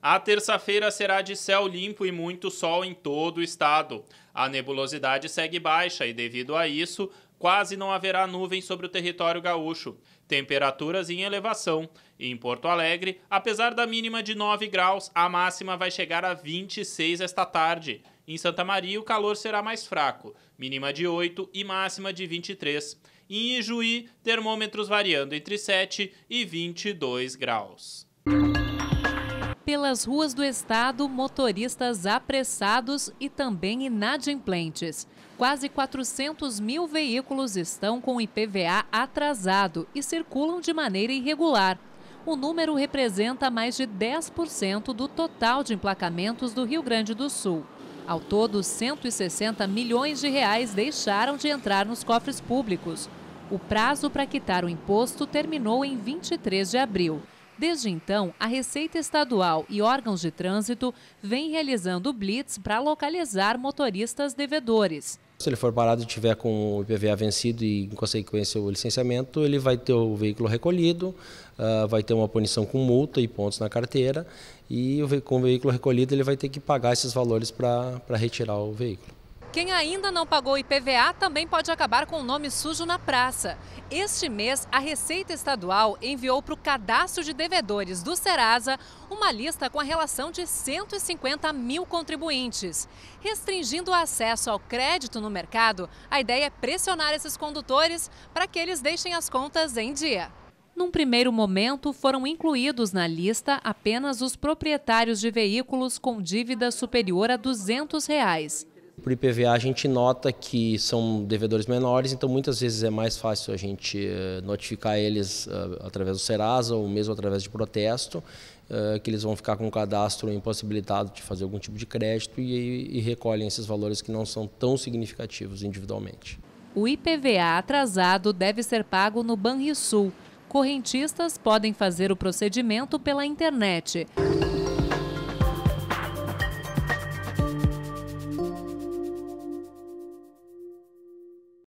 A terça-feira será de céu limpo e muito sol em todo o estado. A nebulosidade segue baixa e, devido a isso, quase não haverá nuvem sobre o território gaúcho. Temperaturas em elevação. Em Porto Alegre, apesar da mínima de 9 graus, a máxima vai chegar a 26 esta tarde. Em Santa Maria, o calor será mais fraco, mínima de 8 e máxima de 23. Em Ijuí, termômetros variando entre 7 e 22 graus pelas ruas do estado motoristas apressados e também inadimplentes. Quase 400 mil veículos estão com IPVA atrasado e circulam de maneira irregular. O número representa mais de 10% do total de emplacamentos do Rio Grande do Sul. Ao todo, 160 milhões de reais deixaram de entrar nos cofres públicos. O prazo para quitar o imposto terminou em 23 de abril. Desde então, a Receita Estadual e órgãos de trânsito vêm realizando blitz para localizar motoristas devedores. Se ele for parado e tiver com o IPVA vencido e, em consequência, o licenciamento, ele vai ter o veículo recolhido, ah, vai ter uma punição com multa e pontos na carteira, e com o veículo recolhido ele vai ter que pagar esses valores para retirar o veículo. Quem ainda não pagou IPVA também pode acabar com o nome sujo na praça. Este mês, a Receita Estadual enviou para o cadastro de devedores do Serasa uma lista com a relação de 150 mil contribuintes. Restringindo o acesso ao crédito no mercado, a ideia é pressionar esses condutores para que eles deixem as contas em dia. Num primeiro momento, foram incluídos na lista apenas os proprietários de veículos com dívida superior a R$ 200. Reais. Para o IPVA, a gente nota que são devedores menores, então muitas vezes é mais fácil a gente eh, notificar eles eh, através do Serasa ou mesmo através de protesto, eh, que eles vão ficar com o cadastro impossibilitado de fazer algum tipo de crédito e, e recolhem esses valores que não são tão significativos individualmente. O IPVA atrasado deve ser pago no Banrisul. Correntistas podem fazer o procedimento pela internet.